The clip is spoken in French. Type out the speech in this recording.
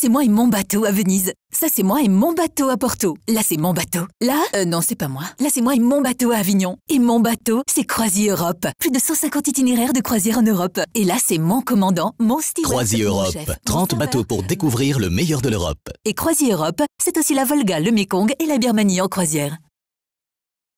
c'est moi et mon bateau à Venise. Ça, c'est moi et mon bateau à Porto. Là, c'est mon bateau. Là, euh, non, c'est pas moi. Là, c'est moi et mon bateau à Avignon. Et mon bateau, c'est Croisier Europe. Plus de 150 itinéraires de croisière en Europe. Et là, c'est mon commandant, mon style. Croisier Europe. 30 bateaux pour découvrir le meilleur de l'Europe. Et Croisie Europe, c'est aussi la Volga, le Mékong et la Birmanie en croisière.